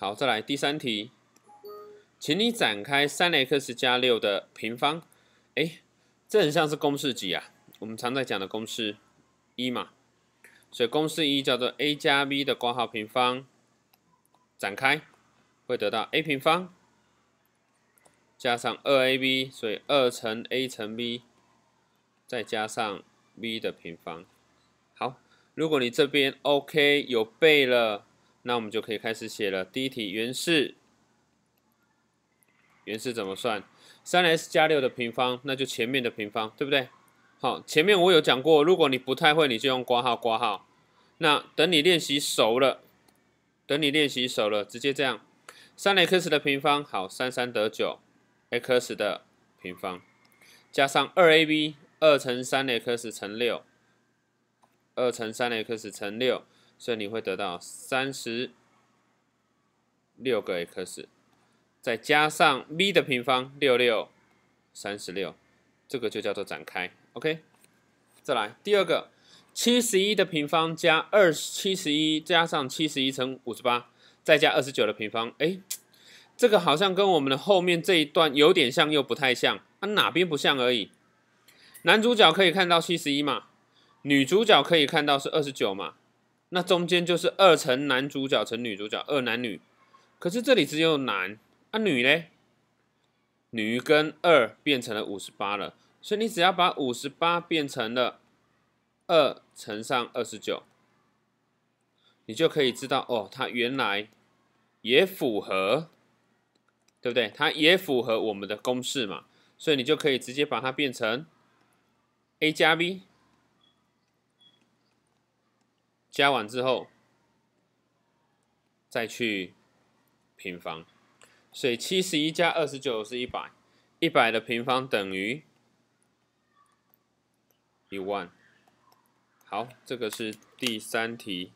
好，再来第三题，请你展开三 x 加六的平方。哎，这很像是公式几啊？我们常在讲的公式一嘛。所以公式一叫做 a 加 b 的括号平方展开，会得到 a 平方加上二 ab，所以二乘 a 乘 b，再加上 b 的平方。好，如果你这边 OK 有背了。那我们就可以开始写了。第一题，原式，原式怎么算？三 x 加六的平方，那就前面的平方，对不对？好，前面我有讲过，如果你不太会，你就用括号括号。那等你练习熟了，等你练习熟了，直接这样，三 x 的平方，好，三三得九，x 的平方，加上二 ab，二乘三 x 乘六，二乘三 x 乘六。所以你会得到三十六个 x，再加上 v 的平方六六三十六，这个就叫做展开。OK，再来第二个七十一的平方加二七十一加上七十一乘五十八，再加二十九的平方。哎，这个好像跟我们的后面这一段有点像，又不太像。啊，哪边不像而已？男主角可以看到七十一嘛？女主角可以看到是二十九嘛？那中间就是二乘男主角乘女主角二男女，可是这里只有男啊女嘞，女跟二变成了五十八了，所以你只要把五十八变成了二乘上二十九，你就可以知道哦，它原来也符合，对不对？它也符合我们的公式嘛，所以你就可以直接把它变成 a 加 v。加完之后，再去平方，所以七十一加二十九是一百，一百的平方等于一万。好，这个是第三题。